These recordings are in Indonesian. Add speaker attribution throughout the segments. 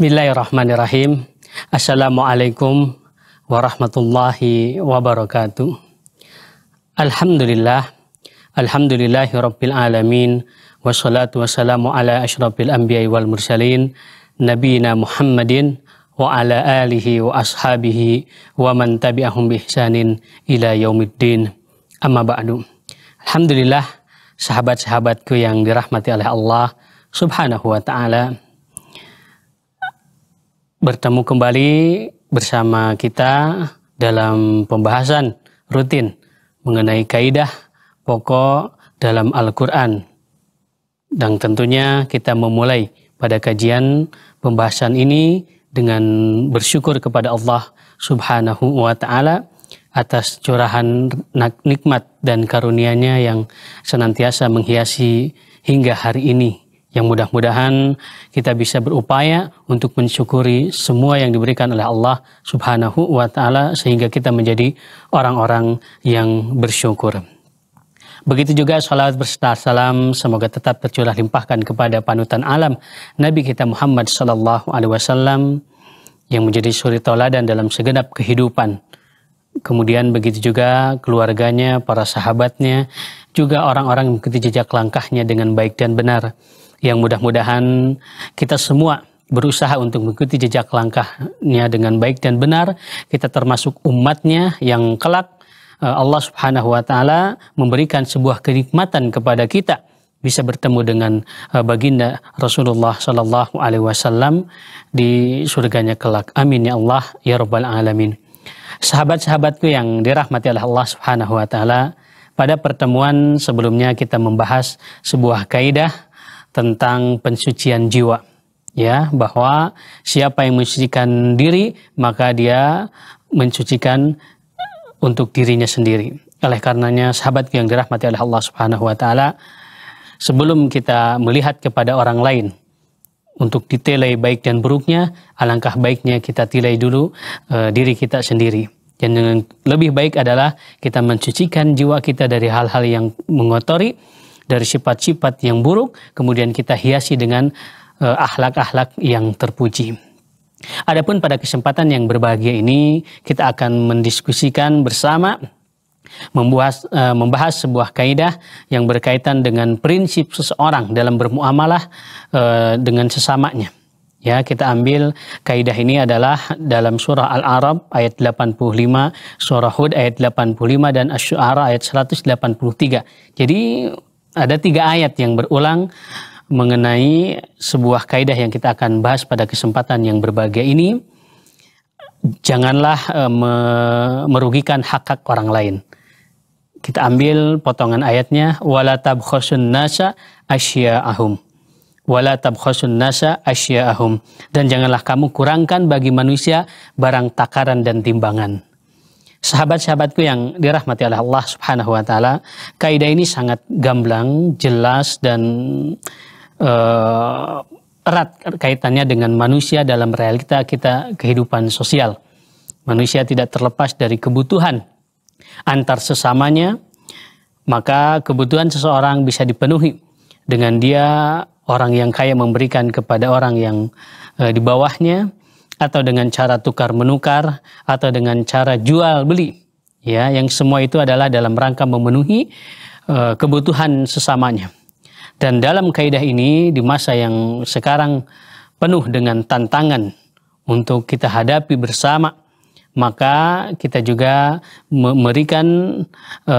Speaker 1: Bismillahirrahmanirrahim. Assalamualaikum warahmatullahi wabarakatuh. Alhamdulillah. Alhamdulillahi rabbil alamin. Wassalatu wassalamu ala ashrafil anbiya wal mursalin. Nabina Muhammadin wa ala alihi wa ashabihi wa man tabi'ahum bi ihsanin ila yaumiddin. Amma ba'du. Alhamdulillah sahabat-sahabatku yang dirahmati oleh Allah subhanahu wa ta'ala bertemu kembali bersama kita dalam pembahasan rutin mengenai kaidah pokok dalam Al-Quran. Dan tentunya kita memulai pada kajian pembahasan ini dengan bersyukur kepada Allah Subhanahu wa Ta'ala atas curahan nikmat dan karunia-Nya yang senantiasa menghiasi hingga hari ini yang mudah-mudahan kita bisa berupaya untuk mensyukuri semua yang diberikan oleh Allah Subhanahu wa taala sehingga kita menjadi orang-orang yang bersyukur. Begitu juga salawat berserta salam semoga tetap tercurah limpahkan kepada panutan alam Nabi kita Muhammad sallallahu alaihi wasallam yang menjadi suri dan dalam segenap kehidupan. Kemudian begitu juga keluarganya, para sahabatnya, juga orang-orang yang mengikuti jejak langkahnya dengan baik dan benar yang mudah-mudahan kita semua berusaha untuk mengikuti jejak langkahnya dengan baik dan benar. Kita termasuk umatnya yang kelak eh, Allah Subhanahu wa taala memberikan sebuah kenikmatan kepada kita bisa bertemu dengan eh, baginda Rasulullah Shallallahu Alaihi Wasallam di surganya kelak. Amin ya Allah ya Rabbal Alamin. Sahabat-sahabatku yang dirahmati oleh Allah Subhanahu Wa Taala, pada pertemuan sebelumnya kita membahas sebuah kaidah tentang pensucian jiwa ya bahwa siapa yang mensucikan diri maka dia mensucikan untuk dirinya sendiri. Oleh karenanya sahabat yang dirahmati oleh Allah Subhanahu wa taala sebelum kita melihat kepada orang lain untuk ditelai baik dan buruknya, alangkah baiknya kita tilai dulu e, diri kita sendiri. Dan yang lebih baik adalah kita mencucikan jiwa kita dari hal-hal yang mengotori dari sifat-sifat yang buruk, kemudian kita hiasi dengan eh, ahlak-ahlak yang terpuji. Adapun pada kesempatan yang berbahagia ini, kita akan mendiskusikan bersama membahas, eh, membahas sebuah kaidah yang berkaitan dengan prinsip seseorang dalam bermuamalah eh, dengan sesamanya. Ya, kita ambil kaidah ini adalah dalam surah Al-Arab ayat 85, surah Hud ayat 85 dan Asy-Syu'ara ayat 183. Jadi ada tiga ayat yang berulang mengenai sebuah kaidah yang kita akan bahas pada kesempatan yang berbahagia ini. Janganlah e, merugikan hak hak orang lain. Kita ambil potongan ayatnya wala khosun nasa asya'ahum. Wala khosun nasa asya'ahum dan janganlah kamu kurangkan bagi manusia barang takaran dan timbangan sahabat-sahabatku yang dirahmati oleh Allah Subhanahu wa taala, kaidah ini sangat gamblang, jelas dan uh, erat kaitannya dengan manusia dalam realita kita kehidupan sosial. Manusia tidak terlepas dari kebutuhan antar sesamanya, maka kebutuhan seseorang bisa dipenuhi dengan dia orang yang kaya memberikan kepada orang yang uh, di bawahnya, atau dengan cara tukar menukar atau dengan cara jual beli ya yang semua itu adalah dalam rangka memenuhi e, kebutuhan sesamanya. Dan dalam kaidah ini di masa yang sekarang penuh dengan tantangan untuk kita hadapi bersama, maka kita juga memberikan e,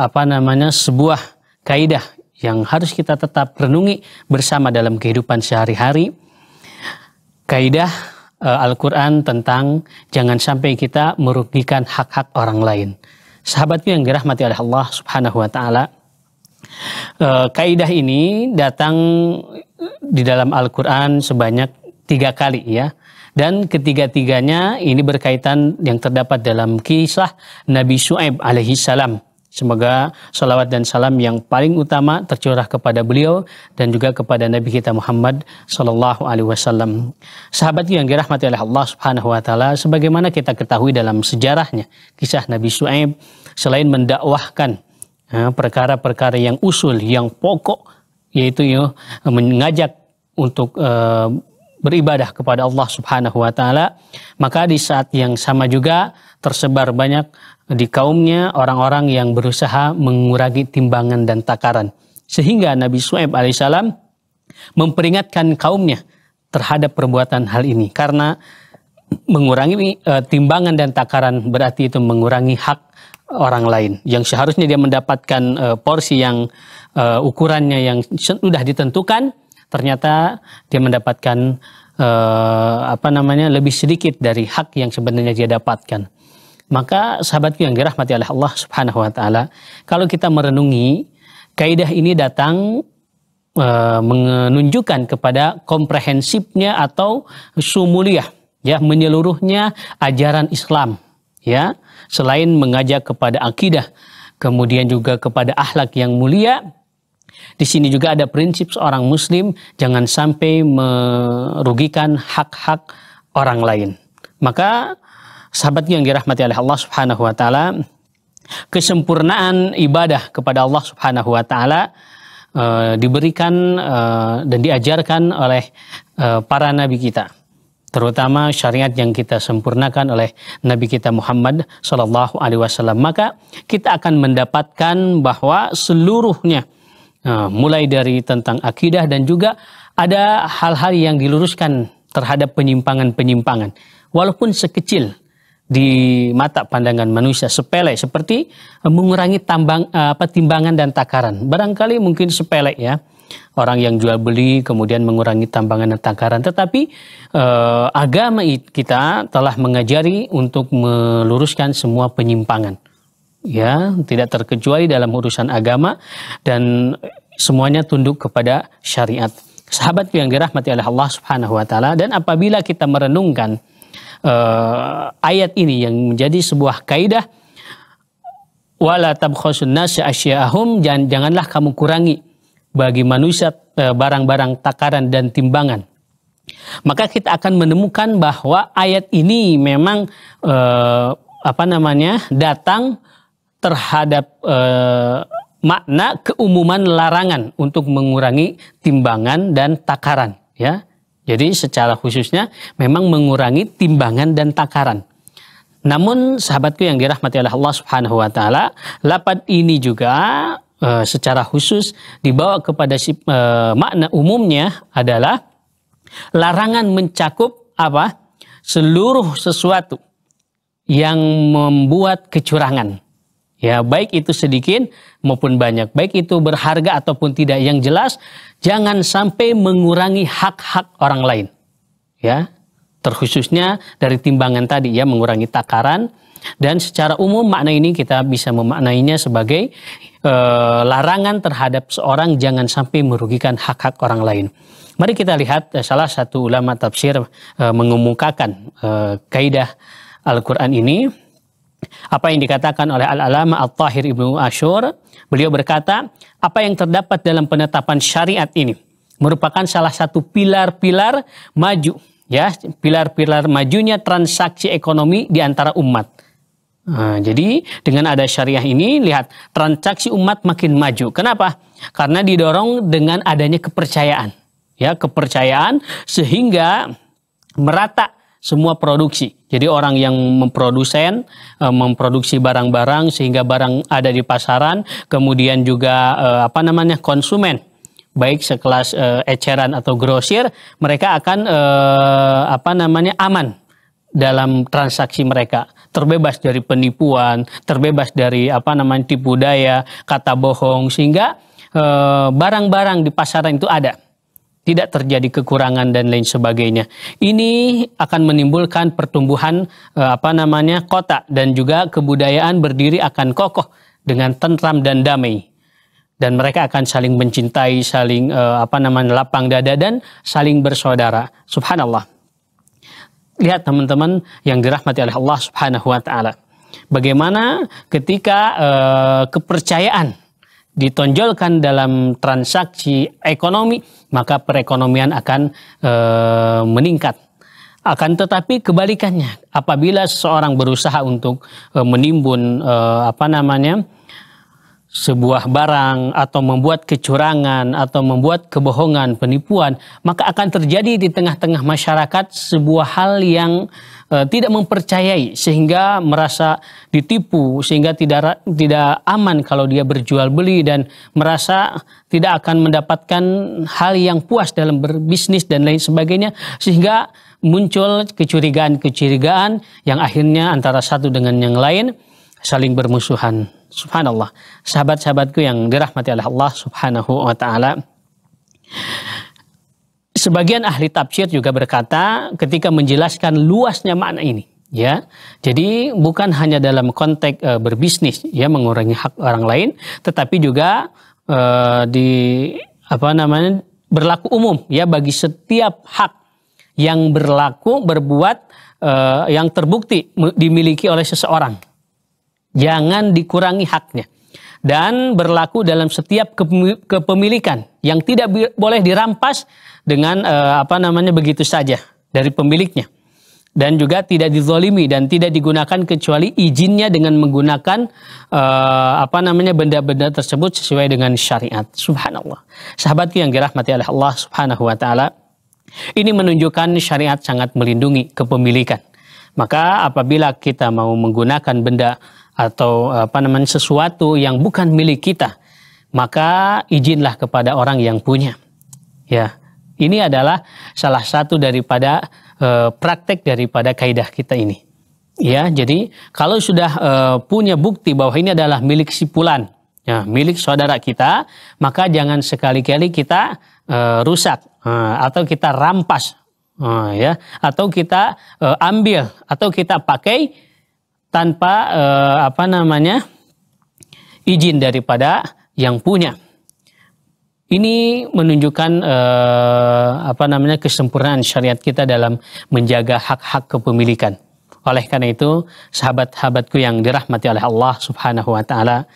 Speaker 1: apa namanya sebuah kaidah yang harus kita tetap renungi bersama dalam kehidupan sehari-hari. Kaidah Eh, Al-Quran tentang jangan sampai kita merugikan hak-hak orang lain. Sahabatku yang dirahmati oleh Allah Subhanahu wa Ta'ala, eh, kaidah ini datang di dalam Al-Quran sebanyak tiga kali ya. Dan ketiga-tiganya ini berkaitan yang terdapat dalam kisah Nabi Su'aib alaihi salam Semoga salawat dan salam yang paling utama tercurah kepada beliau dan juga kepada Nabi kita Muhammad Sallallahu Alaihi Wasallam. Sahabat yang dirahmati oleh Allah Subhanahu Wa Taala, sebagaimana kita ketahui dalam sejarahnya, kisah Nabi Su'aib selain mendakwahkan perkara-perkara yang usul, yang pokok, yaitu ya, mengajak untuk eh, beribadah kepada Allah Subhanahu wa taala, maka di saat yang sama juga tersebar banyak di kaumnya orang-orang yang berusaha mengurangi timbangan dan takaran. Sehingga Nabi Su'aib alaihissalam memperingatkan kaumnya terhadap perbuatan hal ini karena mengurangi e, timbangan dan takaran berarti itu mengurangi hak orang lain yang seharusnya dia mendapatkan e, porsi yang e, ukurannya yang sudah ditentukan ternyata dia mendapatkan eh, apa namanya lebih sedikit dari hak yang sebenarnya dia dapatkan. Maka sahabatku yang dirahmati oleh Allah Subhanahu wa taala, kalau kita merenungi kaidah ini datang e, menunjukkan kepada komprehensifnya atau sumuliah ya menyeluruhnya ajaran Islam ya selain mengajak kepada akidah kemudian juga kepada akhlak yang mulia di sini juga ada prinsip seorang muslim jangan sampai merugikan hak-hak orang lain. Maka sahabat yang dirahmati oleh Allah Subhanahu wa taala, kesempurnaan ibadah kepada Allah Subhanahu wa taala eh, diberikan eh, dan diajarkan oleh eh, para nabi kita terutama syariat yang kita sempurnakan oleh Nabi kita Muhammad saw Wasallam maka kita akan mendapatkan bahwa seluruhnya Nah, mulai dari tentang akidah dan juga ada hal-hal yang diluruskan terhadap penyimpangan-penyimpangan. Walaupun sekecil di mata pandangan manusia sepele seperti mengurangi tambang eh, apa timbangan dan takaran. Barangkali mungkin sepele ya. Orang yang jual beli kemudian mengurangi tambangan dan takaran, tetapi eh, agama kita telah mengajari untuk meluruskan semua penyimpangan ya tidak terkecuali dalam urusan agama dan semuanya tunduk kepada syariat. Sahabat yang dirahmati oleh Allah Subhanahu wa taala dan apabila kita merenungkan uh, ayat ini yang menjadi sebuah kaidah wala tabkhasun nasi asya'ahum jangan janganlah kamu kurangi bagi manusia eh, barang-barang takaran dan timbangan maka kita akan menemukan bahwa ayat ini memang eh, apa namanya datang terhadap uh, makna keumuman larangan untuk mengurangi timbangan dan takaran ya. Jadi secara khususnya memang mengurangi timbangan dan takaran. Namun sahabatku yang dirahmati oleh Allah Subhanahu wa taala, lapat ini juga e, secara khusus dibawa kepada si, eh, makna umumnya adalah larangan mencakup apa? seluruh sesuatu yang membuat kecurangan. Ya, baik itu sedikit maupun banyak, baik itu berharga ataupun tidak. Yang jelas, jangan sampai mengurangi hak-hak orang lain. Ya, terkhususnya dari timbangan tadi ya mengurangi takaran dan secara umum makna ini kita bisa memaknainya sebagai e, larangan terhadap seorang jangan sampai merugikan hak-hak orang lain. Mari kita lihat eh, salah satu ulama tafsir e, eh, mengemukakan e, kaidah Al-Qur'an ini apa yang dikatakan oleh Al-Alama Al-Tahir Ibnu Ashur, beliau berkata, apa yang terdapat dalam penetapan syariat ini merupakan salah satu pilar-pilar maju, ya, pilar-pilar majunya transaksi ekonomi di antara umat. Nah, jadi dengan ada syariah ini lihat transaksi umat makin maju. Kenapa? Karena didorong dengan adanya kepercayaan. Ya, kepercayaan sehingga merata semua produksi jadi orang yang memproduksen, eh, memproduksi barang-barang sehingga barang ada di pasaran, kemudian juga eh, apa namanya konsumen, baik sekelas eh, eceran atau grosir, mereka akan apa namanya aman dalam transaksi mereka, terbebas dari penipuan, terbebas dari apa namanya tipu daya, kata bohong, sehingga barang-barang di pasaran itu ada tidak terjadi kekurangan dan lain sebagainya. Ini akan menimbulkan pertumbuhan eh, apa namanya kota dan juga kebudayaan berdiri akan kokoh dengan tentram dan damai. Dan mereka akan saling mencintai, saling eh, apa namanya lapang dada dan saling bersaudara. Subhanallah. Lihat teman-teman yang dirahmati oleh Allah Subhanahu wa taala. Bagaimana ketika eh, kepercayaan ditonjolkan dalam transaksi ekonomi, maka perekonomian akan e, meningkat. Akan tetapi kebalikannya, apabila seseorang berusaha untuk e, menimbun e, apa namanya sebuah barang atau membuat kecurangan atau membuat kebohongan, penipuan, maka akan terjadi di tengah-tengah masyarakat sebuah hal yang Eh, tidak mempercayai sehingga merasa ditipu sehingga tidak tidak aman kalau dia berjual beli dan merasa tidak akan mendapatkan hal yang puas dalam berbisnis dan lain sebagainya sehingga muncul kecurigaan-kecurigaan yang akhirnya antara satu dengan yang lain saling bermusuhan subhanallah sahabat-sahabatku yang dirahmati oleh Allah subhanahu wa taala Sebagian ahli tafsir juga berkata ketika menjelaskan luasnya makna ini, ya. Jadi bukan hanya dalam konteks e, berbisnis ya mengurangi hak orang lain, tetapi juga e, di apa namanya berlaku umum ya bagi setiap hak yang berlaku berbuat e, yang terbukti dimiliki oleh seseorang. Jangan dikurangi haknya dan berlaku dalam setiap kepemilikan yang tidak boleh dirampas dengan uh, apa namanya begitu saja dari pemiliknya dan juga tidak dizolimi dan tidak digunakan kecuali izinnya dengan menggunakan uh, apa namanya benda-benda tersebut sesuai dengan syariat. Subhanallah. Sahabatku yang dirahmati oleh Allah Subhanahu wa taala. Ini menunjukkan syariat sangat melindungi kepemilikan. Maka apabila kita mau menggunakan benda atau eh, apa namanya sesuatu yang bukan milik kita, maka izinlah kepada orang yang punya. Ya, ini adalah salah satu daripada e, praktek daripada kaidah kita ini. Ya, jadi kalau sudah e, punya bukti bahwa ini adalah milik si pulan, ya, milik saudara kita, maka jangan sekali-kali kita e, rusak e, atau kita rampas, e, ya, atau kita e, ambil atau kita pakai tanpa eh, apa namanya izin daripada yang punya. Ini menunjukkan eh, apa namanya kesempurnaan syariat kita dalam menjaga hak-hak kepemilikan. Oleh karena itu, sahabat-sahabatku yang dirahmati oleh Allah Subhanahu wa taala,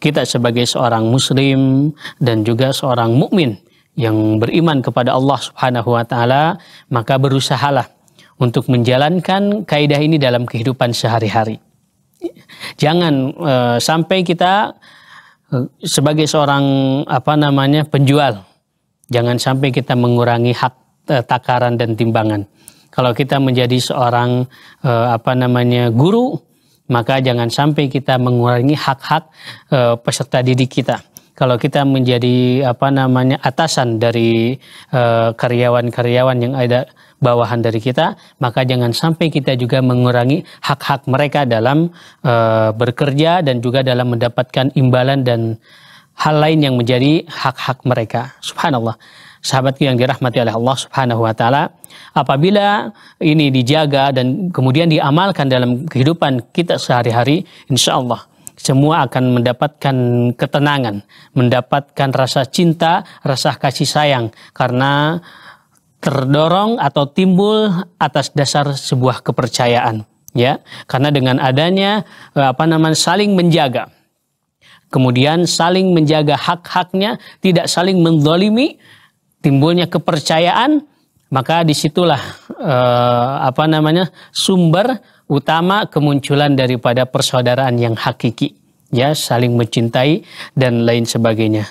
Speaker 1: kita sebagai seorang muslim dan juga seorang mukmin yang beriman kepada Allah Subhanahu wa taala, maka berusahalah untuk menjalankan kaidah ini dalam kehidupan sehari-hari. Jangan uh, sampai kita uh, sebagai seorang apa namanya penjual, jangan sampai kita mengurangi hak uh, takaran dan timbangan. Kalau kita menjadi seorang apa namanya guru, maka jangan sampai kita mengurangi hak-hak peserta didik kita kalau kita menjadi apa namanya atasan dari karyawan-karyawan uh, yang ada bawahan dari kita, maka jangan sampai kita juga mengurangi hak-hak mereka dalam e, bekerja dan juga dalam mendapatkan imbalan dan hal lain yang menjadi hak-hak mereka. Subhanallah. Sahabatku yang dirahmati oleh Allah Subhanahu wa taala, apabila ini dijaga dan kemudian diamalkan dalam kehidupan kita sehari-hari, insya Allah semua akan mendapatkan ketenangan, mendapatkan rasa cinta, rasa kasih sayang karena terdorong atau timbul atas dasar sebuah kepercayaan ya karena dengan adanya eh, apa namanya saling menjaga kemudian saling menjaga hak-haknya tidak saling mendolimi timbulnya kepercayaan maka disitulah eh, apa namanya sumber utama kemunculan daripada persaudaraan yang hakiki ya saling mencintai dan lain sebagainya.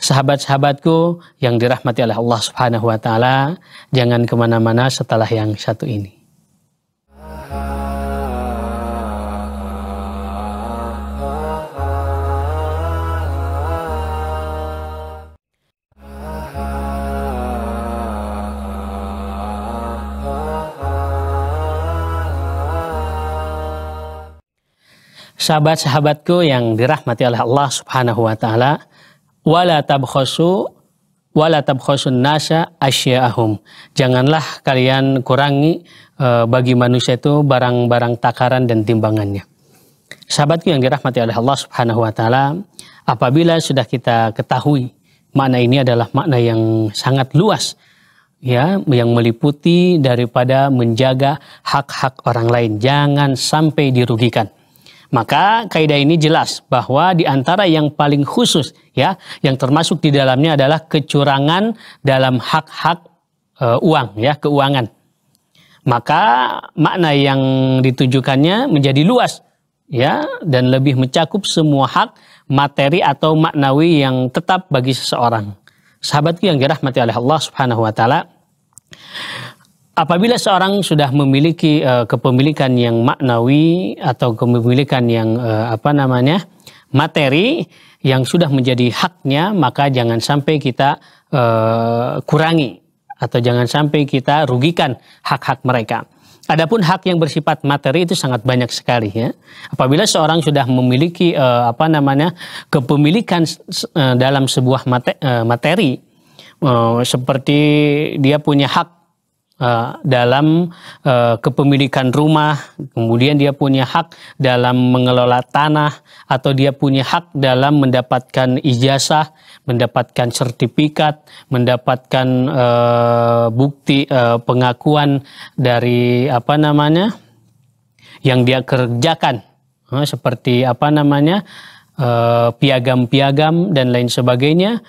Speaker 1: Sahabat-sahabatku yang dirahmati oleh Allah Subhanahu wa taala, jangan kemana mana setelah yang satu ini. sahabat-sahabatku yang dirahmati oleh Allah Subhanahu wa taala, wala tabkhasu wala tabkhasun nasa asya'ahum. Janganlah kalian kurangi e, bagi manusia itu barang-barang takaran dan timbangannya. Sahabatku yang dirahmati oleh Allah Subhanahu wa taala, apabila sudah kita ketahui makna ini adalah makna yang sangat luas ya yang meliputi daripada menjaga hak-hak orang lain jangan sampai dirugikan maka kaidah ini jelas bahwa di antara yang paling khusus ya yang termasuk di dalamnya adalah kecurangan dalam hak-hak e, uang ya keuangan. Maka makna yang ditujukannya menjadi luas ya dan lebih mencakup semua hak materi atau maknawi yang tetap bagi seseorang. Sahabatku yang dirahmati oleh Allah Subhanahu wa taala, Apabila seorang sudah memiliki uh, kepemilikan yang maknawi atau kepemilikan yang uh, apa namanya materi yang sudah menjadi haknya, maka jangan sampai kita uh, kurangi atau jangan sampai kita rugikan hak-hak mereka. Adapun hak yang bersifat materi itu sangat banyak sekali ya. Apabila seorang sudah memiliki uh, apa namanya kepemilikan uh, dalam sebuah materi, uh, materi uh, seperti dia punya hak uh, dalam uh, kepemilikan rumah, kemudian dia punya hak dalam mengelola tanah atau dia punya hak dalam mendapatkan ijazah, mendapatkan sertifikat, mendapatkan uh, bukti uh, pengakuan dari apa namanya yang dia kerjakan, uh, seperti apa namanya piagam-piagam uh, dan lain sebagainya.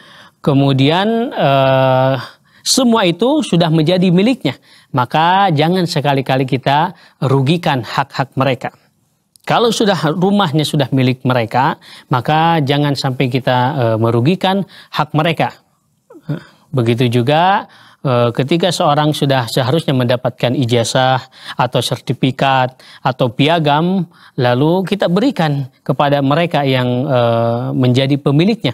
Speaker 1: Kemudian uh, semua itu sudah menjadi miliknya. Maka jangan sekali-kali kita rugikan hak-hak mereka. Kalau sudah rumahnya sudah milik mereka, maka jangan sampai kita e, merugikan hak mereka. Eh, begitu juga e, ketika seorang sudah seharusnya mendapatkan ijazah atau sertifikat atau piagam, lalu kita berikan kepada mereka yang e, menjadi pemiliknya.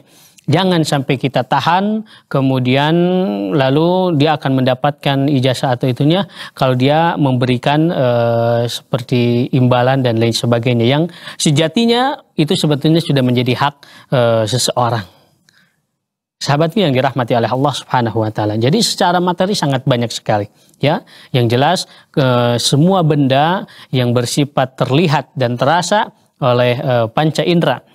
Speaker 1: Jangan sampai kita tahan, kemudian lalu dia akan mendapatkan ijazah atau itunya kalau dia memberikan e, seperti imbalan dan lain sebagainya yang sejatinya itu sebetulnya sudah menjadi hak e, seseorang. Sahabatku yang dirahmati oleh Allah Subhanahu wa taala. Jadi secara materi sangat banyak sekali, ya. Yang jelas e, semua benda yang bersifat terlihat dan terasa oleh e, panca indera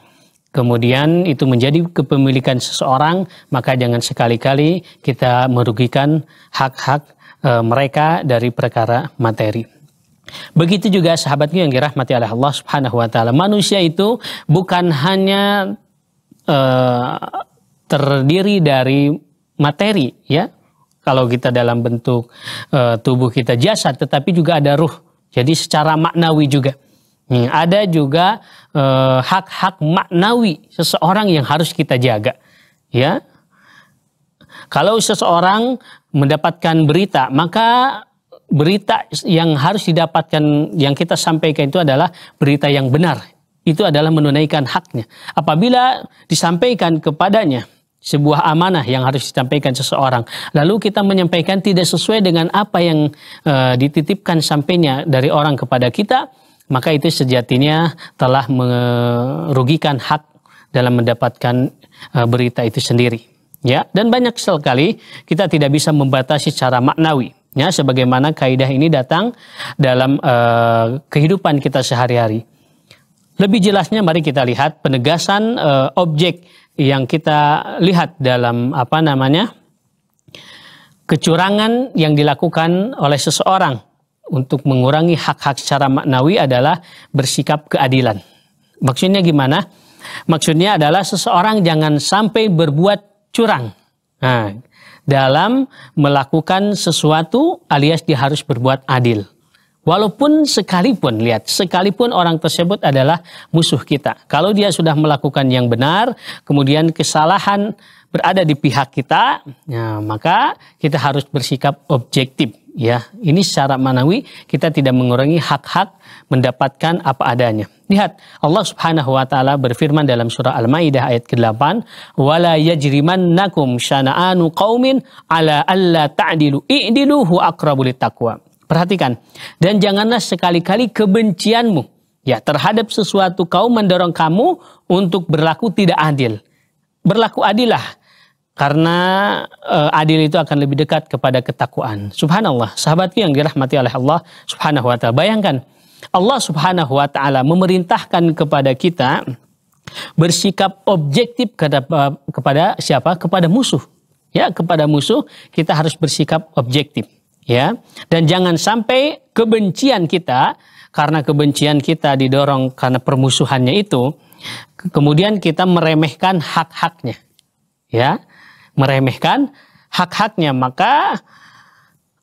Speaker 1: kemudian itu menjadi kepemilikan seseorang, maka jangan sekali-kali kita merugikan hak-hak e, mereka dari perkara materi. Begitu juga sahabatku yang dirahmati oleh Allah Subhanahu wa taala. Manusia itu bukan hanya e, terdiri dari materi ya. Kalau kita dalam bentuk e, tubuh kita jasad tetapi juga ada ruh. Jadi secara maknawi juga. Hmm, ada juga eh, hak-hak maknawi seseorang yang harus kita jaga. Ya, kalau seseorang mendapatkan berita, maka berita yang harus didapatkan yang kita sampaikan itu adalah berita yang benar. Itu adalah menunaikan haknya. Apabila disampaikan kepadanya sebuah amanah yang harus disampaikan seseorang, lalu kita menyampaikan tidak sesuai dengan apa yang e, dititipkan sampainya dari orang kepada kita, maka itu sejatinya telah merugikan hak dalam mendapatkan e, berita itu sendiri. Ya, dan banyak sekali kita tidak bisa membatasi secara maknawi. Ya, sebagaimana kaidah ini datang dalam uh, kehidupan kita sehari-hari. Lebih jelasnya mari kita lihat penegasan uh, objek yang kita lihat dalam apa namanya? kecurangan yang dilakukan oleh seseorang untuk mengurangi hak-hak secara maknawi adalah bersikap keadilan. Maksudnya gimana? Maksudnya adalah seseorang jangan sampai berbuat curang. Nah, dalam melakukan sesuatu alias dia harus berbuat adil. Walaupun sekalipun, lihat, sekalipun orang tersebut adalah musuh kita. Kalau dia sudah melakukan yang benar, kemudian kesalahan berada di pihak kita, ya, maka kita harus bersikap objektif ya ini secara manawi kita tidak mengurangi hak-hak mendapatkan apa adanya lihat Allah Subhanahu wa taala berfirman dalam surah Al-Maidah ayat ke-8 wala yajrimannakum syana'anu qaumin ala alla ta'dilu i'dilu hu aqrabu taqwa perhatikan dan janganlah sekali-kali kebencianmu ya terhadap sesuatu kaum mendorong kamu untuk berlaku tidak adil berlaku adillah karena uh, adil itu akan lebih dekat kepada ketakuan, Subhanallah, Sahabat yang dirahmati oleh Allah Subhanahu wa taala. Bayangkan Allah Subhanahu wa taala memerintahkan kepada kita bersikap objektif kepada eh, kepada siapa? Kepada musuh. Ya, kepada musuh kita harus bersikap objektif, ya. Dan jangan sampai kebencian kita karena kebencian kita didorong karena permusuhannya itu kemudian kita meremehkan hak-haknya. Ya, meremehkan hak-haknya, maka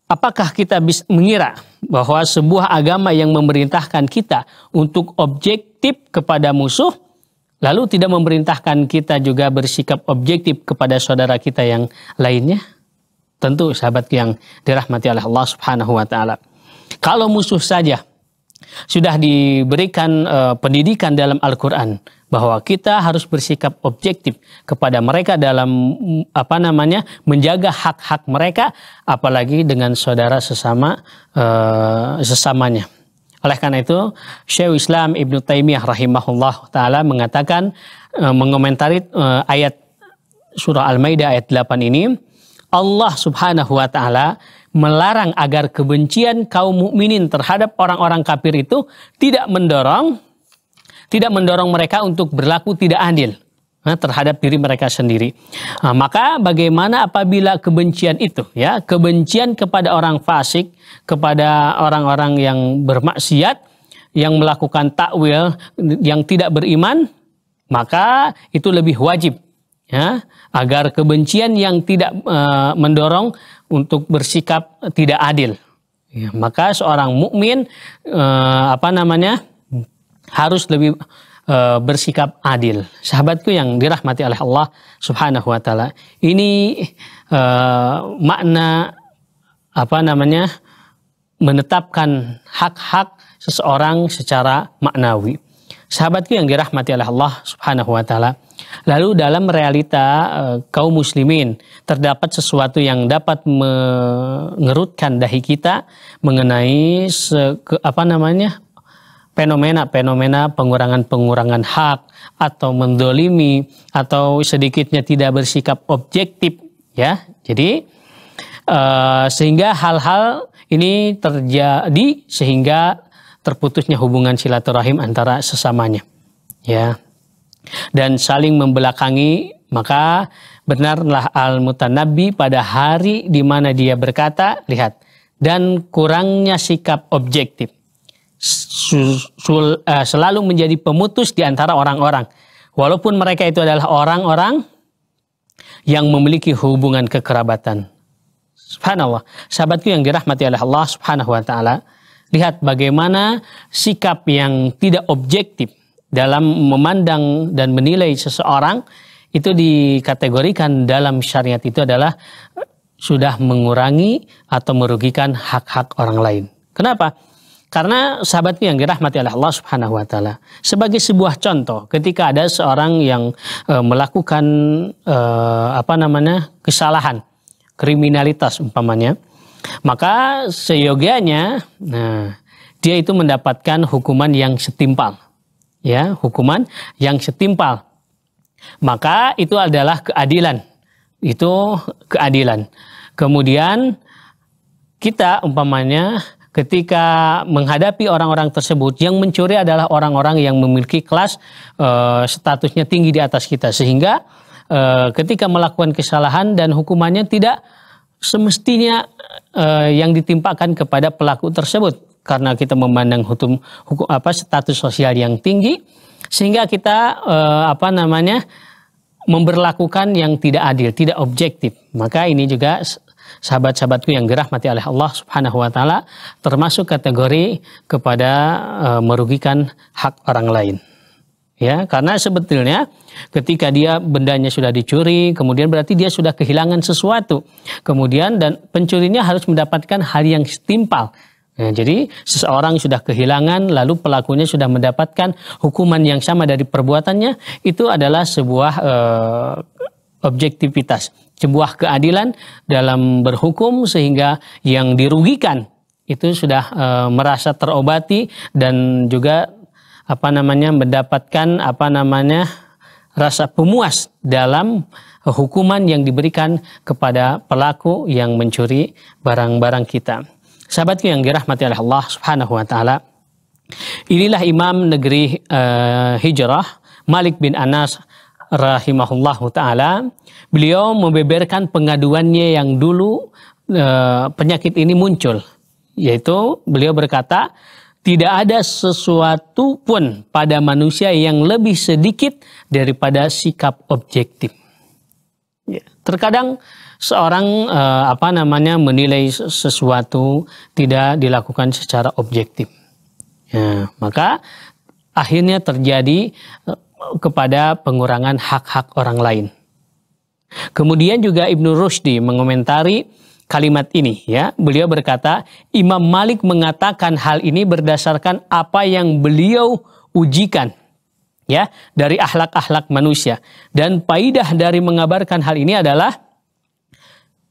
Speaker 1: apakah kita bisa mengira bahwa sebuah agama yang memerintahkan kita untuk objektif kepada musuh lalu tidak memerintahkan kita juga bersikap objektif kepada saudara kita yang lainnya? Tentu sahabat yang dirahmati oleh Allah Subhanahu wa taala. Kalau musuh saja sudah diberikan uh, pendidikan dalam Al-Qur'an bahwa kita harus bersikap objektif kepada mereka dalam apa namanya menjaga hak-hak mereka apalagi dengan saudara sesama uh, sesamanya. Oleh karena itu, Syekh Islam Ibnu Taimiyah rahimahullah taala mengatakan uh, mengomentari uh, ayat surah Al-Maidah ayat 8 ini, Allah Subhanahu wa taala melarang agar kebencian kaum mukminin terhadap orang-orang kafir itu tidak mendorong tidak mendorong mereka untuk berlaku tidak adil nah, terhadap diri mereka sendiri. Nah, maka bagaimana apabila kebencian itu ya, kebencian kepada orang fasik, kepada orang-orang yang bermaksiat, yang melakukan takwil, yang tidak beriman, maka itu lebih wajib ya, agar kebencian yang tidak e, mendorong untuk bersikap tidak adil. Ya, maka seorang mukmin e, apa namanya? harus lebih e, bersikap adil. Sahabatku yang dirahmati oleh Allah Subhanahu wa taala. Ini e, makna apa namanya? menetapkan hak-hak seseorang secara maknawi. Sahabatku yang dirahmati oleh Allah Subhanahu wa taala. Lalu dalam realita e, kaum muslimin terdapat sesuatu yang dapat mengerutkan dahi kita mengenai se, ke, apa namanya? fenomena-fenomena pengurangan-pengurangan hak atau mendolimi atau sedikitnya tidak bersikap objektif ya jadi uh, sehingga hal-hal ini terjadi sehingga terputusnya hubungan silaturahim antara sesamanya ya dan saling membelakangi maka benarlah al-mutanabbi pada hari di mana dia berkata lihat dan kurangnya sikap objektif Eh, selalu menjadi pemutus di antara orang-orang. Walaupun mereka itu adalah orang-orang yang memiliki hubungan kekerabatan. Subhanallah. Sahabatku yang dirahmati oleh Allah subhanahu wa ta'ala. Lihat bagaimana sikap yang tidak objektif dalam memandang dan menilai seseorang itu dikategorikan dalam syariat itu adalah eh, sudah mengurangi atau merugikan hak-hak orang lain. Kenapa? Karena sahabatnya yang dirahmati oleh Allah Subhanahu wa taala, sebagai sebuah contoh ketika ada seorang yang e, melakukan e, apa namanya? kesalahan, kriminalitas umpamanya, maka seyogianya nah dia itu mendapatkan hukuman yang setimpal. Ya, hukuman yang setimpal. Maka itu adalah keadilan. Itu keadilan. Kemudian kita umpamanya ketika menghadapi orang-orang tersebut yang mencuri adalah orang-orang yang memiliki kelas e, statusnya tinggi di atas kita sehingga e, ketika melakukan kesalahan dan hukumannya tidak semestinya e, yang ditimpakan kepada pelaku tersebut karena kita memandang hukum hukum apa status sosial yang tinggi sehingga kita e, apa namanya memberlakukan yang tidak adil, tidak objektif. Maka ini juga sahabat-sahabatku yang gerah mati oleh Allah Subhanahu wa taala termasuk kategori kepada e, merugikan hak orang lain. Ya, karena sebetulnya ketika dia bendanya sudah dicuri, kemudian berarti dia sudah kehilangan sesuatu. Kemudian dan pencurinya harus mendapatkan hal yang setimpal. Nah, jadi seseorang sudah kehilangan lalu pelakunya sudah mendapatkan hukuman yang sama dari perbuatannya itu adalah sebuah e, objektivitas, sebuah keadilan dalam berhukum sehingga yang dirugikan itu sudah e, merasa terobati dan juga apa namanya mendapatkan apa namanya rasa pemuas dalam hukuman yang diberikan kepada pelaku yang mencuri barang-barang kita. Sahabatku yang dirahmati oleh Allah Subhanahu wa taala. Inilah imam negeri e, Hijrah Malik bin Anas rahimahullahu taala, beliau membeberkan pengaduannya yang dulu e, penyakit ini muncul, yaitu beliau berkata tidak ada sesuatu pun pada manusia yang lebih sedikit daripada sikap objektif. Ya. Terkadang seorang e, apa namanya menilai sesuatu tidak dilakukan secara objektif. Ya, maka akhirnya terjadi eh, kepada pengurangan hak-hak orang lain. Kemudian juga Ibnu Rushdi mengomentari kalimat ini ya. Beliau berkata, Imam Malik mengatakan hal ini berdasarkan apa yang beliau ujikan ya dari ahlak-ahlak manusia dan faidah dari mengabarkan hal ini adalah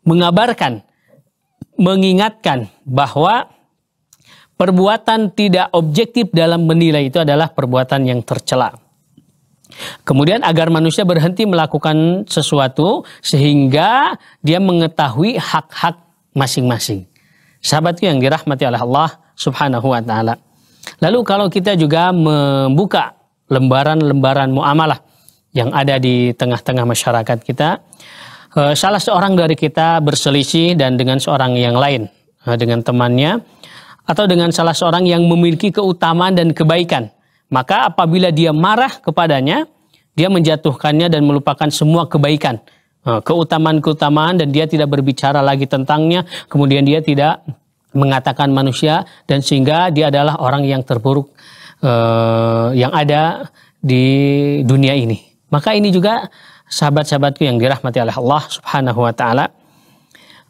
Speaker 1: mengabarkan mengingatkan bahwa perbuatan tidak objektif dalam menilai itu adalah perbuatan yang tercela. Kemudian agar manusia berhenti melakukan sesuatu sehingga dia mengetahui hak-hak masing-masing. Sahabatku yang dirahmati oleh Allah Subhanahu wa taala. Lalu kalau kita juga membuka lembaran-lembaran muamalah yang ada di tengah-tengah masyarakat kita, eh, salah seorang dari kita berselisih dan dengan seorang yang lain, eh, dengan temannya atau dengan salah seorang yang memiliki keutamaan dan kebaikan maka apabila dia marah kepadanya, dia menjatuhkannya dan melupakan semua kebaikan, nah, keutamaan-keutamaan dan dia tidak berbicara lagi tentangnya, kemudian dia tidak mengatakan manusia dan sehingga dia adalah orang yang terburuk eh, yang ada di dunia ini. Maka ini juga sahabat-sahabatku yang dirahmati oleh Allah Subhanahu wa taala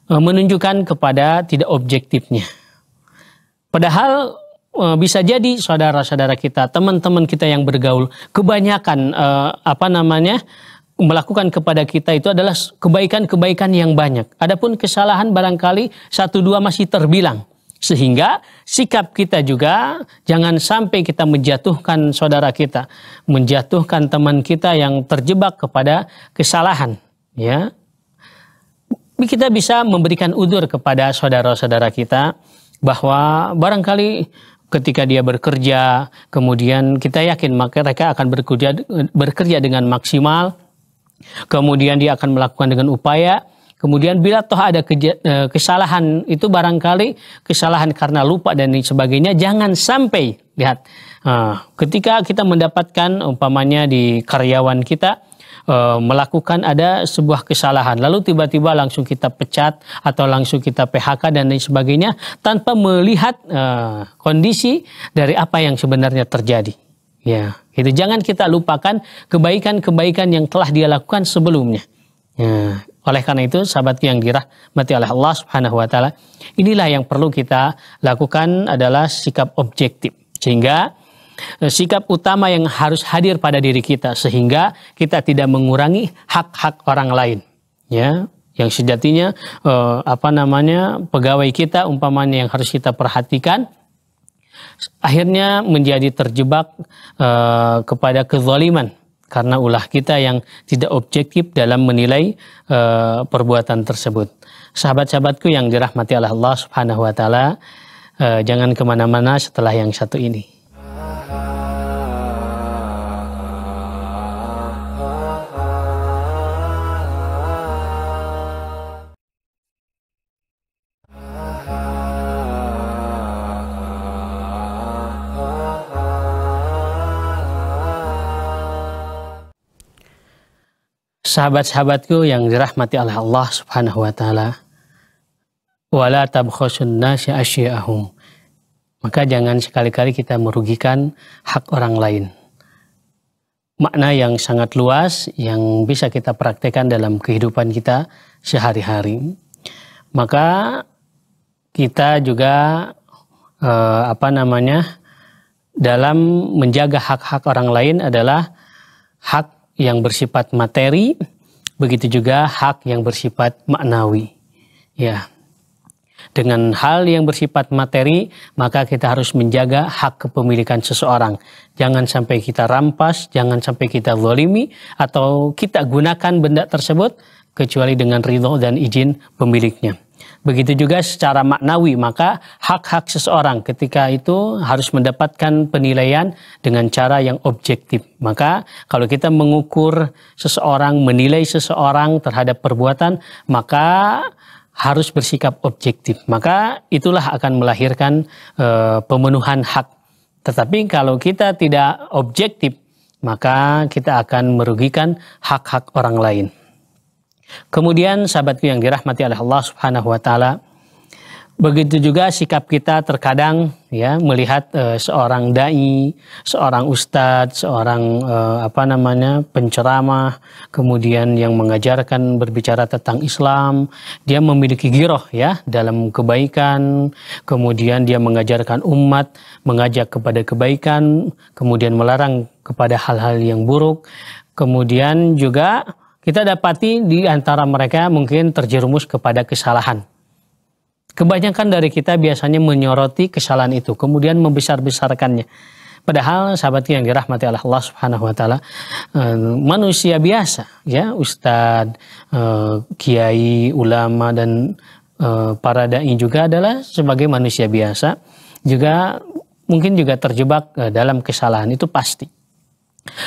Speaker 1: eh, menunjukkan kepada tidak objektifnya. Padahal Eh, bisa jadi saudara-saudara kita, teman-teman kita yang bergaul, kebanyakan uh, apa namanya melakukan kepada kita itu adalah kebaikan-kebaikan yang banyak. Adapun kesalahan barangkali satu dua masih terbilang. Sehingga sikap kita juga jangan sampai kita menjatuhkan saudara kita, menjatuhkan teman kita yang terjebak kepada kesalahan, ya. Kita bisa memberikan udur kepada saudara-saudara kita bahwa barangkali ketika dia bekerja, kemudian kita yakin mereka akan bekerja bekerja dengan maksimal, kemudian dia akan melakukan dengan upaya, kemudian bila toh ada e, kesalahan itu barangkali kesalahan karena lupa dan sebagainya, jangan sampai lihat ah, ketika kita mendapatkan umpamanya di karyawan kita Eh, melakukan ada sebuah kesalahan lalu tiba-tiba langsung kita pecat atau langsung kita PHK dan lain sebagainya tanpa melihat e, kondisi dari apa yang sebenarnya terjadi. Ya, itu jangan kita lupakan kebaikan-kebaikan yang telah dia lakukan sebelumnya. Ya, oleh karena itu, sahabat yang dirahmati oleh Allah Subhanahu wa taala, inilah yang perlu kita lakukan adalah sikap objektif. Sehingga Eh, sikap utama yang harus hadir pada diri kita sehingga kita tidak mengurangi hak-hak orang lain ya yang sejatinya eh, apa namanya pegawai kita umpamanya yang harus kita perhatikan akhirnya menjadi terjebak eh, kepada kezaliman karena ulah kita yang tidak objektif dalam menilai eh, perbuatan tersebut sahabat-sahabatku yang dirahmati Allah Subhanahu wa taala eh, jangan kemana-mana setelah yang satu ini sahabat-sahabatku yang dirahmati oleh Allah Subhanahu wa taala. Wala tabkhasun nasi asya'ahum. Maka jangan sekali-kali kita merugikan hak orang lain. Makna yang sangat luas yang bisa kita praktekkan dalam kehidupan kita sehari-hari. Maka kita juga eh, apa namanya dalam menjaga hak-hak orang lain adalah hak yang bersifat materi, begitu juga hak yang bersifat maknawi. Ya. Dengan hal yang bersifat materi, maka kita harus menjaga hak kepemilikan seseorang. Jangan sampai kita rampas, jangan sampai kita zalimi atau kita gunakan benda tersebut kecuali dengan ridho dan izin pemiliknya. Begitu juga secara maknawi, maka hak-hak seseorang ketika itu harus mendapatkan penilaian dengan cara yang objektif. Maka kalau kita mengukur seseorang, menilai seseorang terhadap perbuatan, maka harus bersikap objektif. Maka itulah akan melahirkan e, pemenuhan hak. Tetapi kalau kita tidak objektif, maka kita akan merugikan hak-hak orang lain. Kemudian sahabatku yang dirahmati oleh Allah Subhanahu wa taala, begitu juga sikap kita terkadang ya melihat e, seorang dai, seorang ustadz, seorang e, apa namanya penceramah, kemudian yang mengajarkan berbicara tentang Islam, dia memiliki giroh ya dalam kebaikan, kemudian dia mengajarkan umat, mengajak kepada kebaikan, kemudian melarang kepada hal-hal yang buruk, kemudian juga kita dapati di antara mereka mungkin terjerumus kepada kesalahan. Kebanyakan dari kita biasanya menyoroti kesalahan itu, kemudian membesar-besarkannya. Padahal sahabat yang dirahmati oleh Allah Subhanahu wa taala, eh, manusia biasa ya, ustadz, eh, kiai, ulama dan eh, para dai juga adalah sebagai manusia biasa juga mungkin juga terjebak dalam kesalahan itu pasti.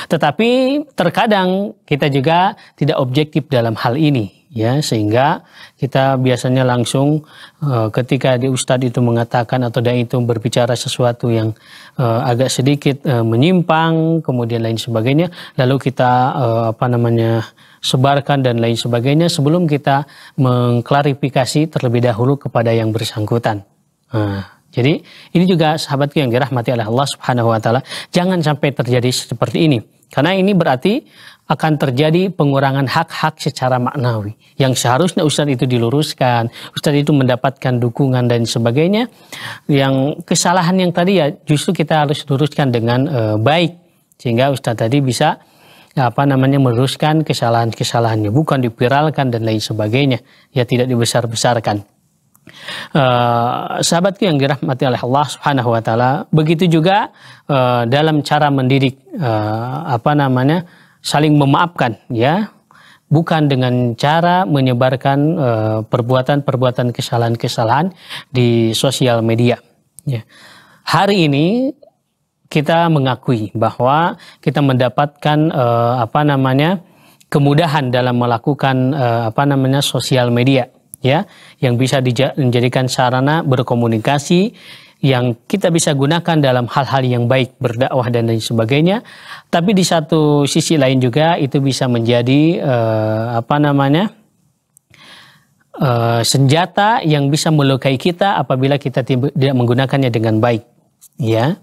Speaker 1: Tetapi terkadang kita juga tidak objektif dalam hal ini ya sehingga kita biasanya langsung e, ketika di ustadz itu mengatakan atau dai itu berbicara sesuatu yang e, agak sedikit e, menyimpang kemudian lain sebagainya lalu kita e, apa namanya sebarkan dan lain sebagainya sebelum kita mengklarifikasi terlebih dahulu kepada yang bersangkutan. Nah, jadi ini juga sahabatku yang dirahmati oleh Allah Subhanahu wa taala, jangan sampai terjadi seperti ini. Karena ini berarti akan terjadi pengurangan hak-hak secara maknawi. Yang seharusnya Ustaz itu diluruskan, Ustaz itu mendapatkan dukungan dan sebagainya. Yang kesalahan yang tadi ya justru kita harus luruskan dengan e, baik. Sehingga Ustaz tadi bisa apa namanya meluruskan kesalahan-kesalahannya. Bukan dipiralkan dan lain sebagainya. Ya tidak dibesar-besarkan. Uh, sahabatku yang dirahmati oleh Allah Subhanahu wa taala, begitu juga uh, dalam cara mendidik uh, apa namanya? saling memaafkan ya. Bukan dengan cara menyebarkan uh, perbuatan-perbuatan kesalahan-kesalahan di sosial media ya. Hari ini kita mengakui bahwa kita mendapatkan uh, apa namanya? kemudahan dalam melakukan uh, apa namanya sosial media ya yang bisa dijadikan sarana berkomunikasi yang kita bisa gunakan dalam hal-hal yang baik berdakwah dan lain sebagainya tapi di satu sisi lain juga itu bisa menjadi eh, apa namanya eh, senjata yang bisa melukai kita apabila kita tidak menggunakannya dengan baik ya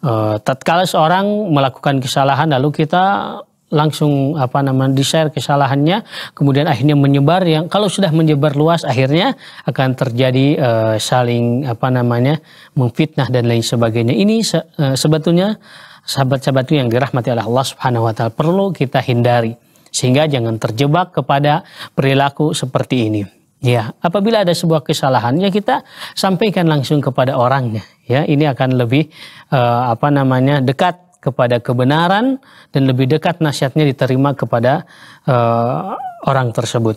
Speaker 1: eh, tatkala seorang melakukan kesalahan lalu kita langsung apa namanya di-share kesalahannya kemudian akhirnya menyebar yang kalau sudah menyebar luas akhirnya akan terjadi e, saling apa namanya memfitnah dan lain sebagainya ini se, e, sebetulnya sahabat-sahabatku yang dirahmati oleh Allah Subhanahu wa taala perlu kita hindari sehingga jangan terjebak kepada perilaku seperti ini Ya, apabila ada sebuah kesalahan ya kita sampaikan langsung kepada orangnya. Ya, ini akan lebih e, apa namanya dekat kepada kebenaran dan lebih dekat nasihatnya diterima kepada uh, orang tersebut.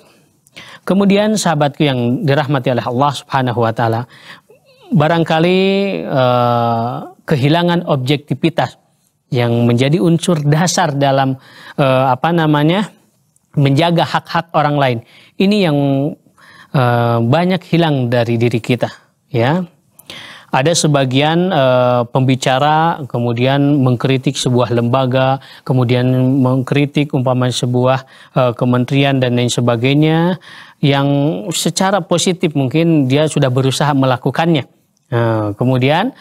Speaker 1: Kemudian sahabatku yang dirahmati oleh Allah Subhanahu wa taala, barangkali uh, kehilangan objektivitas yang menjadi unsur dasar dalam uh, apa namanya menjaga hak-hak orang lain. Ini yang uh, banyak hilang dari diri kita, ya ada sebagian e, pembicara kemudian mengkritik sebuah lembaga, kemudian mengkritik umpama sebuah e, kementerian dan lain sebagainya yang secara positif mungkin dia sudah berusaha melakukannya. E, kemudian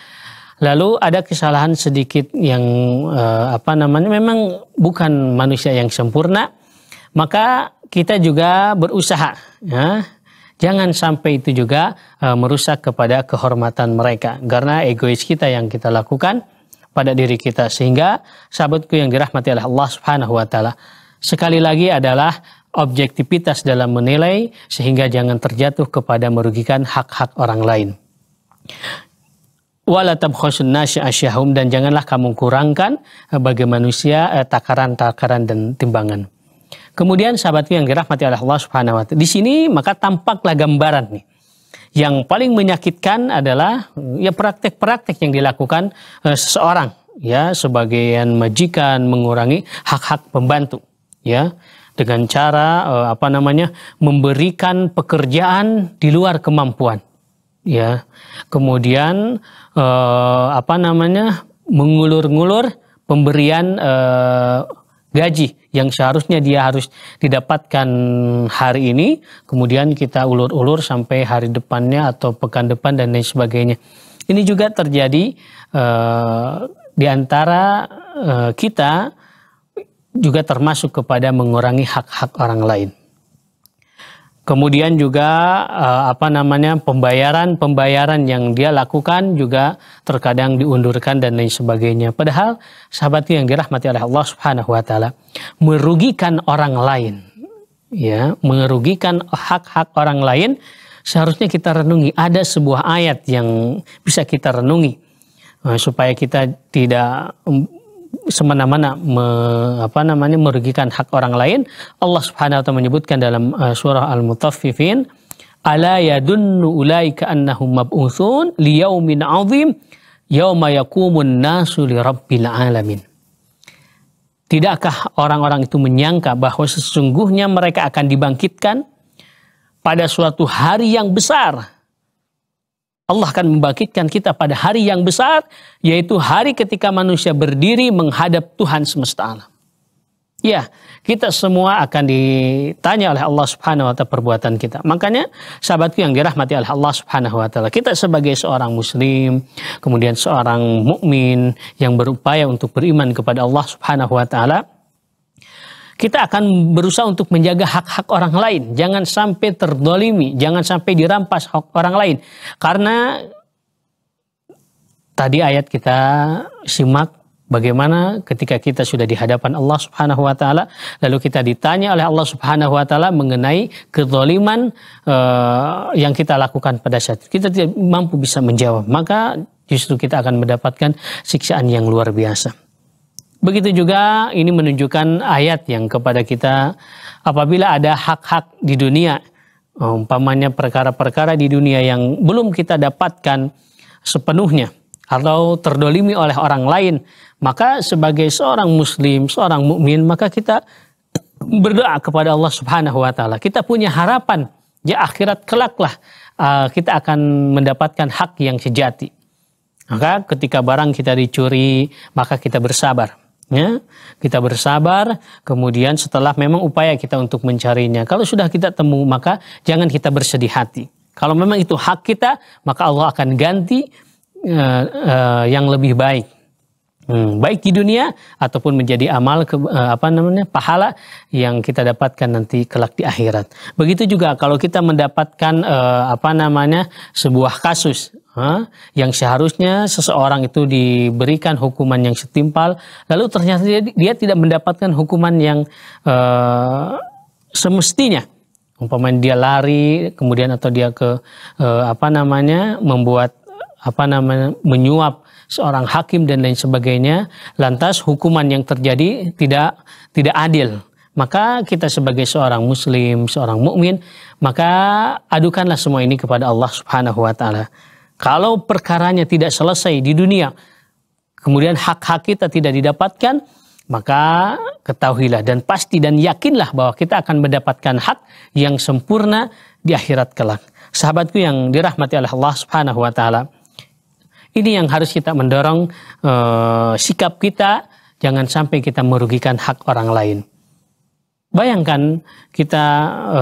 Speaker 1: Lalu ada kesalahan sedikit yang apa namanya memang bukan manusia yang sempurna, maka kita juga berusaha ya, Jangan sampai itu juga uh, merusak kepada kehormatan mereka. Karena egois kita yang kita lakukan pada diri kita. Sehingga sahabatku yang dirahmati oleh Allah subhanahu wa ta'ala. Sekali lagi adalah objektivitas dalam menilai sehingga jangan terjatuh kepada merugikan hak-hak orang lain dan janganlah kamu kurangkan eh, bagi manusia eh, takaran-takaran dan timbangan. Kemudian sahabatku yang dirahmati oleh Allah Subhanahu wa taala. Di sini maka tampaklah gambaran nih. Yang paling menyakitkan adalah ya praktek-praktek yang dilakukan e, seseorang ya sebagian majikan mengurangi hak-hak pembantu ya dengan cara e, apa namanya memberikan pekerjaan di luar kemampuan ya kemudian e, apa namanya mengulur-ngulur pemberian e, gaji yang seharusnya dia harus didapatkan hari ini, kemudian kita ulur-ulur sampai hari depannya atau pekan depan dan lain sebagainya. Ini juga terjadi uh, di antara uh, kita juga termasuk kepada mengurangi hak-hak orang lain. Kemudian juga eh, apa namanya pembayaran-pembayaran yang dia lakukan juga terkadang diundurkan dan lain sebagainya. Padahal sahabat yang dirahmati oleh Allah Subhanahu wa taala merugikan orang lain ya, merugikan hak-hak orang lain seharusnya kita renungi. Ada sebuah ayat yang bisa kita renungi eh, supaya kita tidak semena-mena me, apa namanya merugikan hak orang lain Allah Subhanahu wa taala menyebutkan dalam uh, surah Al-Mutaffifin ala yadunnu ulaika annahum mab'utsun liyaumin 'azim yauma yaqumun nasu lirabbil alamin Tidakkah orang-orang itu menyangka bahwa sesungguhnya mereka akan dibangkitkan pada suatu hari yang besar Allah akan membangkitkan kita pada hari yang besar, yaitu hari ketika manusia berdiri menghadap Tuhan semesta alam. Ya, kita semua akan ditanya oleh Allah Subhanahu wa taala perbuatan kita. Makanya sahabatku yang dirahmati oleh Allah Subhanahu wa taala, kita sebagai seorang muslim, kemudian seorang mukmin yang berupaya untuk beriman kepada Allah Subhanahu wa taala, kita akan berusaha untuk menjaga hak-hak orang lain. Jangan sampai terdolimi, jangan sampai dirampas hak orang lain. Karena tadi ayat kita simak Bagaimana ketika kita sudah di hadapan Allah Subhanahu wa taala lalu kita ditanya oleh Allah Subhanahu wa taala mengenai kezaliman uh, yang kita lakukan pada saat kita tidak mampu bisa menjawab maka justru kita akan mendapatkan siksaan yang luar biasa. Begitu juga ini menunjukkan ayat yang kepada kita apabila ada hak-hak di dunia, umpamanya perkara-perkara di dunia yang belum kita dapatkan sepenuhnya atau terdolimi oleh orang lain, maka sebagai seorang muslim, seorang mukmin, maka kita berdoa kepada Allah Subhanahu wa taala. Kita punya harapan ya akhirat kelaklah uh, kita akan mendapatkan hak yang sejati. Maka ketika barang kita dicuri, maka kita bersabar ya kita bersabar kemudian setelah memang upaya kita untuk mencarinya kalau sudah kita temu maka jangan kita bersedih hati kalau memang itu hak kita maka Allah akan ganti uh, uh, yang lebih baik hmm, baik di dunia ataupun menjadi amal ke, uh, apa namanya pahala yang kita dapatkan nanti kelak di akhirat begitu juga kalau kita mendapatkan uh, apa namanya sebuah kasus yang seharusnya seseorang itu diberikan hukuman yang setimpal, lalu ternyata dia, dia tidak mendapatkan hukuman yang uh, semestinya. Umpamanya dia lari, kemudian atau dia ke uh, apa namanya membuat apa namanya menyuap seorang hakim dan lain sebagainya, lantas hukuman yang terjadi tidak tidak adil. Maka kita sebagai seorang muslim, seorang mukmin, maka adukanlah semua ini kepada Allah Subhanahu wa taala. Kalau perkaranya tidak selesai di dunia, kemudian hak-hak kita tidak didapatkan, maka ketahuilah dan pasti dan yakinlah bahwa kita akan mendapatkan hak yang sempurna di akhirat kelak. Sahabatku yang dirahmati oleh Allah Subhanahu wa taala. Ini yang harus kita mendorong e, sikap kita jangan sampai kita merugikan hak orang lain. Bayangkan kita e,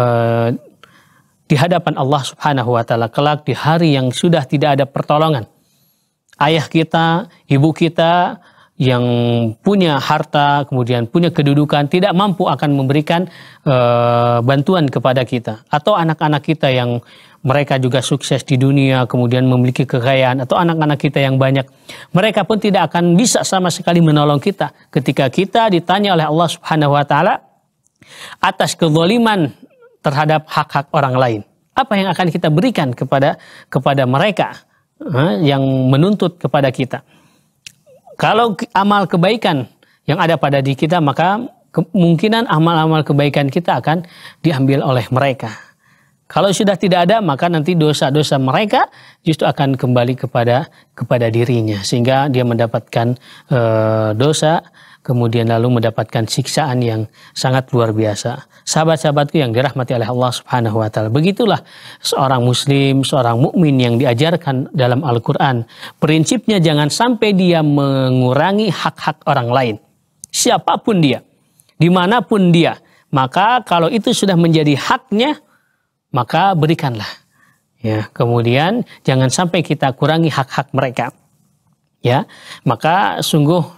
Speaker 1: di hadapan Allah Subhanahu wa taala kelak di hari yang sudah tidak ada pertolongan. Ayah kita, ibu kita yang punya harta, kemudian punya kedudukan tidak mampu akan memberikan e, bantuan kepada kita atau anak-anak kita yang mereka juga sukses di dunia, kemudian memiliki kekayaan atau anak-anak kita yang banyak, mereka pun tidak akan bisa sama sekali menolong kita ketika kita ditanya oleh Allah Subhanahu wa taala atas kezoliman terhadap hak-hak orang lain. Apa yang akan kita berikan kepada kepada mereka yang menuntut kepada kita? Kalau amal kebaikan yang ada pada diri kita, maka kemungkinan amal-amal kebaikan kita akan diambil oleh mereka. Kalau sudah tidak ada, maka nanti dosa-dosa mereka justru akan kembali kepada kepada dirinya, sehingga dia mendapatkan e, dosa kemudian lalu mendapatkan siksaan yang sangat luar biasa. Sahabat-sahabatku yang dirahmati oleh Allah Subhanahu wa taala. Begitulah seorang muslim, seorang mukmin yang diajarkan dalam Al-Qur'an. Prinsipnya jangan sampai dia mengurangi hak-hak orang lain. Siapapun dia, dimanapun dia. Maka kalau itu sudah menjadi haknya, maka berikanlah. Ya, kemudian jangan sampai kita kurangi hak-hak mereka. Ya, maka sungguh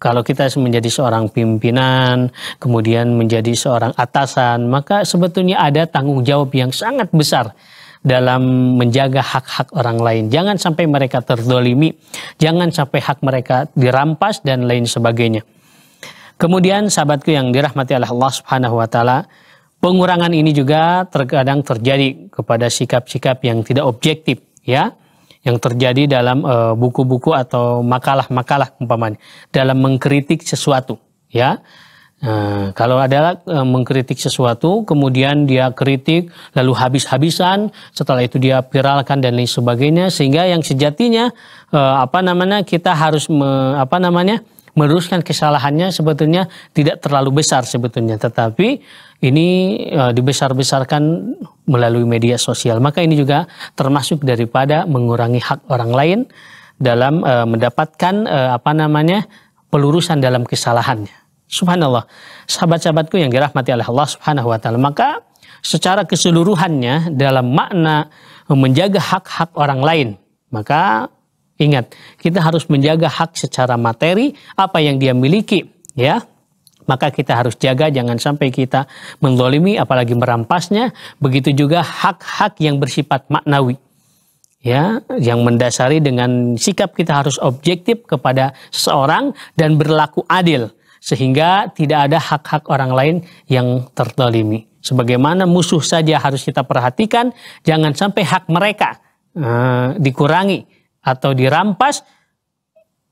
Speaker 1: kalau kita menjadi seorang pimpinan, kemudian menjadi seorang atasan, maka sebetulnya ada tanggung jawab yang sangat besar dalam menjaga hak-hak orang lain. Jangan sampai mereka terdolimi, jangan sampai hak mereka dirampas dan lain sebagainya. Kemudian sahabatku yang dirahmati oleh Allah Subhanahu wa taala, pengurangan ini juga terkadang terjadi kepada sikap-sikap yang tidak objektif, ya yang terjadi dalam eh, buku-buku uh, atau makalah-makalah umpamanya dalam mengkritik sesuatu ya uh, kalau adalah eh, uh, mengkritik sesuatu, kemudian dia kritik, lalu habis-habisan, setelah itu dia viralkan dan lain sebagainya, sehingga yang sejatinya uh, apa namanya kita harus me, apa namanya meluruskan kesalahannya sebetulnya tidak terlalu besar sebetulnya, tetapi ini uh, dibesar-besarkan melalui media sosial. Maka ini juga termasuk daripada mengurangi hak orang lain dalam uh, mendapatkan uh, apa namanya pelurusan dalam kesalahannya. Subhanallah. Sahabat-sahabatku yang dirahmati oleh Allah Subhanahu wa taala. Maka secara keseluruhannya dalam makna menjaga hak-hak orang lain, maka ingat, kita harus menjaga hak secara materi apa yang dia miliki, ya maka kita harus jaga jangan sampai kita mendolimi apalagi merampasnya begitu juga hak-hak yang bersifat maknawi ya yang mendasari dengan sikap kita harus objektif kepada seorang dan berlaku adil sehingga tidak ada hak-hak orang lain yang tertolimi. Sebagaimana musuh saja harus kita perhatikan, jangan sampai hak mereka uh, dikurangi atau dirampas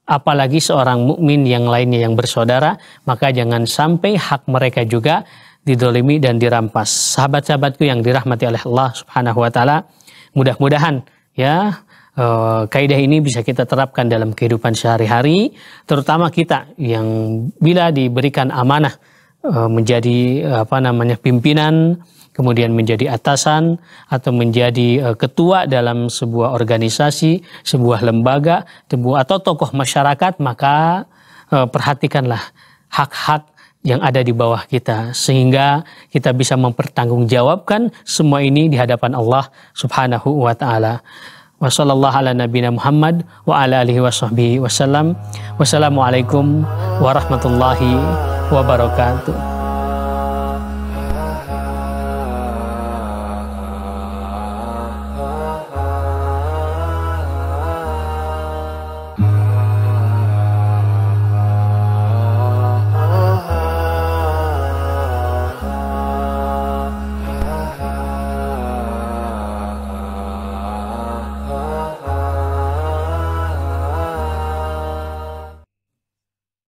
Speaker 1: apalagi seorang mukmin yang lainnya yang bersaudara, maka jangan sampai hak mereka juga didolimi dan dirampas. Sahabat-sahabatku yang dirahmati oleh Allah Subhanahu wa taala, mudah-mudahan ya eh, kaidah ini bisa kita terapkan dalam kehidupan sehari-hari, terutama kita yang bila diberikan amanah eh, menjadi eh, apa namanya pimpinan kemudian menjadi atasan atau menjadi eh, ketua dalam sebuah organisasi, sebuah lembaga, atau tokoh masyarakat, maka eh, perhatikanlah hak-hak yang ada di bawah kita sehingga kita bisa mempertanggungjawabkan semua ini di hadapan Allah Subhanahu wa taala. Wassalamualaikum warahmatullahi wabarakatuh.